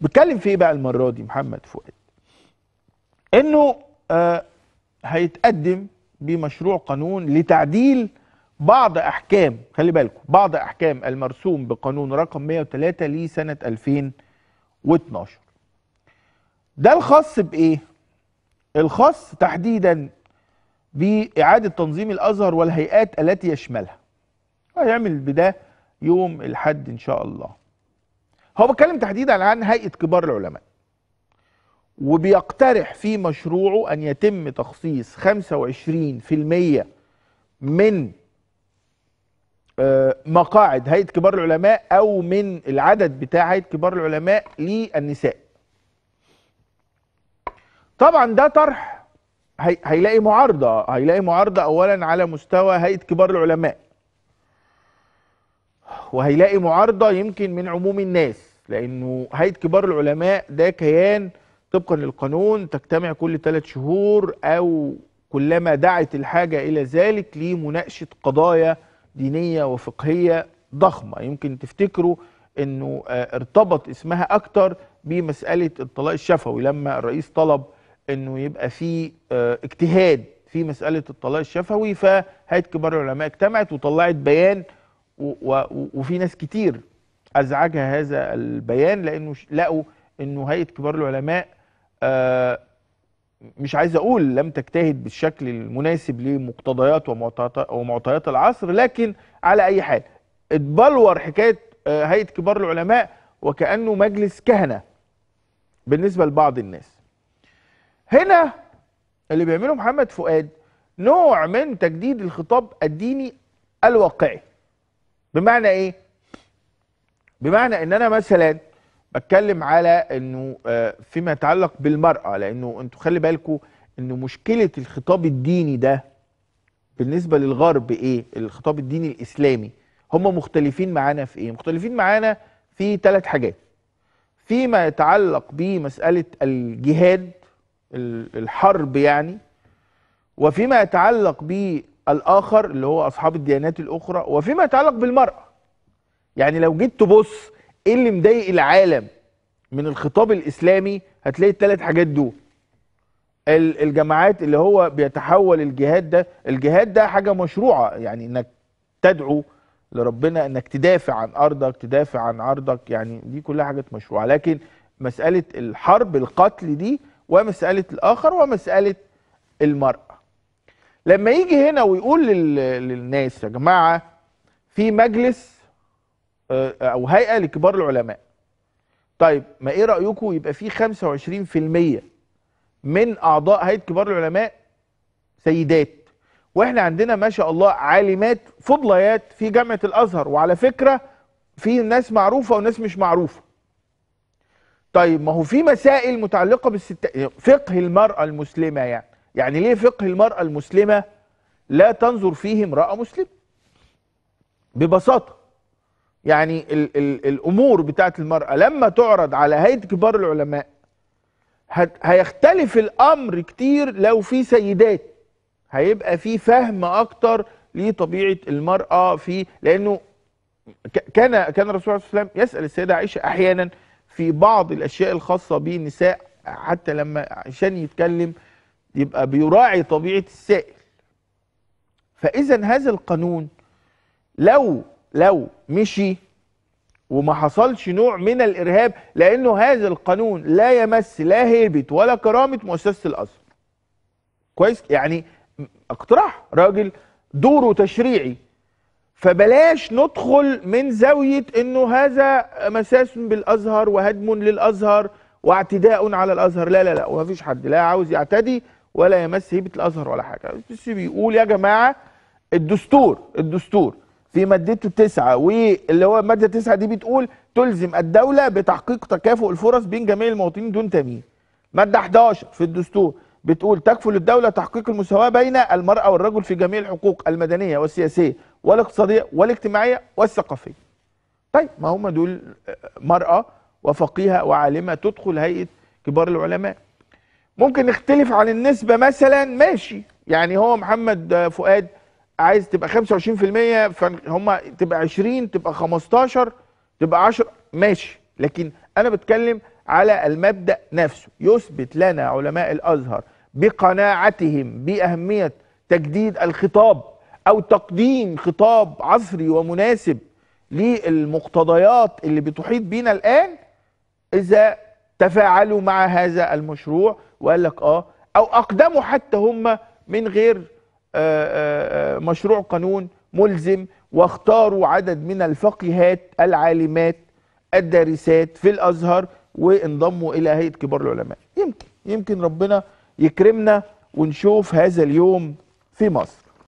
بيتكلم في ايه بقى المره دي محمد فؤاد انه آه هيتقدم بمشروع قانون لتعديل بعض احكام خلي بالكم بعض احكام المرسوم بقانون رقم 103 لسنه 2012 ده الخاص بايه الخاص تحديدا باعاده تنظيم الازهر والهيئات التي يشملها هيعمل بده يوم الحد ان شاء الله هو بيتكلم تحديدا عن هيئه كبار العلماء وبيقترح في مشروعه ان يتم تخصيص 25% من آه، مقاعد هيئه كبار العلماء او من العدد بتاع هيئه كبار العلماء للنساء طبعا ده طرح هيلاقي معارضه هيلاقي معارضه اولا على مستوى هيئه كبار العلماء وهيلاقي معارضه يمكن من عموم الناس لانه هيئه كبار العلماء ده كيان طبقا للقانون تجتمع كل ثلاث شهور او كلما دعت الحاجه الى ذلك لمناقشه قضايا دينيه وفقهيه ضخمه يمكن تفتكروا انه آه، ارتبط اسمها اكتر بمساله الطلاق الشفوي لما الرئيس طلب انه يبقى في آه، اجتهاد في مساله الطلاق الشفوي فهيئه كبار العلماء اجتمعت وطلعت بيان وفي ناس كتير ازعجها هذا البيان لانه لقوا انه هيئه كبار العلماء آه، مش عايز اقول لم تجتهد بالشكل المناسب لمقتضيات ومعطيات العصر لكن على اي حال اتبلور حكايه آه، هيئه كبار العلماء وكانه مجلس كهنه بالنسبه لبعض الناس هنا اللي بيعمله محمد فؤاد نوع من تجديد الخطاب الديني الواقعي بمعنى ايه بمعنى ان انا مثلا بتكلم على انه آه، فيما يتعلق بالمراه لانه انتوا خلي بالكم انه مشكله الخطاب الديني ده بالنسبه للغرب ايه الخطاب الديني الاسلامي هم مختلفين معانا في ايه مختلفين معانا في ثلاث حاجات فيما يتعلق بمساله الجهاد الحرب يعني وفيما يتعلق ب الاخر اللي هو اصحاب الديانات الاخرى وفيما يتعلق بالمراه يعني لو جيت تبص ايه اللي مضايق العالم من الخطاب الاسلامي هتلاقي الثلاث حاجات دول الجماعات اللي هو بيتحول الجهاد ده الجهاد ده حاجه مشروعه يعني انك تدعو لربنا انك تدافع عن ارضك تدافع عن عرضك يعني دي كلها حاجات مشروعه لكن مساله الحرب القتل دي ومساله الاخر ومساله المراه لما يجي هنا ويقول للناس يا جماعه في مجلس آه، او هيئه لكبار العلماء طيب ما ايه رايكم يبقى في 25% من اعضاء هيئه كبار العلماء سيدات واحنا عندنا ما شاء الله عالمات فضليات في جامعه الازهر وعلى فكره في ناس معروفه وناس مش معروفه طيب ما هو في مسائل متعلقه بالست فقه المراه المسلمه يعني يعني ليه فقه المرأة المسلمة لا تنظر فيه امرأة مسلمة ببساطة يعني ال ال الأمور بتاعت المرأة لما تعرض على هيئة كبار العلماء هيختلف الأمر كتير لو في سيدات هيبقى في فهم أكتر لطبيعة المرأة في لأنه كان كان الرسول عليه الصلاه والسلام يسال السيده عائشه احيانا في بعض الاشياء الخاصه بالنساء حتى لما عشان يتكلم يبقى بيراعي طبيعه السائل فاذا هذا القانون لو لو مشي وما حصلش نوع من الارهاب لانه هذا القانون لا يمس لا هيبه ولا كرامه مؤسسه الازهر كويس يعني اقتراح راجل دوره تشريعي فبلاش ندخل من زاويه انه هذا مساس بالازهر وهدم للازهر واعتداء على الازهر لا لا لا ومفيش حد لا عاوز يعتدي ولا يمس هيبه الازهر ولا حاجه السيسي بيقول يا جماعه الدستور الدستور في مادته تسعة واللي هو ماده تسعة دي بتقول تلزم الدوله بتحقيق تكافؤ الفرص بين جميع المواطنين دون تمييز ماده 11 في الدستور بتقول تكفل الدولة تحقيق المساواة بين المرأة والرجل في جميع الحقوق المدنية والسياسية والاقتصادية والاجتماعية والثقافية طيب ما هم دول آه، مرأة وفقيهة وعالمة تدخل هيئة كبار العلماء ممكن نختلف عن النسبه مثلا ماشي يعني هو محمد فؤاد عايز تبقى 25% فهم تبقى 20 تبقى 15 تبقى 10 ماشي لكن انا بتكلم على المبدا نفسه يثبت لنا علماء الازهر بقناعتهم باهميه تجديد الخطاب او تقديم خطاب عصري ومناسب للمقتضيات اللي بتحيط بينا الان اذا تفاعلوا مع هذا المشروع وقال لك اه او اقدموا حتى هم من غير آآ آه، آآ آه، آه، مشروع قانون ملزم واختاروا عدد من الفقيهات العالمات الدارسات في الازهر وانضموا الى هيئه كبار العلماء يمكن يمكن ربنا يكرمنا ونشوف هذا اليوم في مصر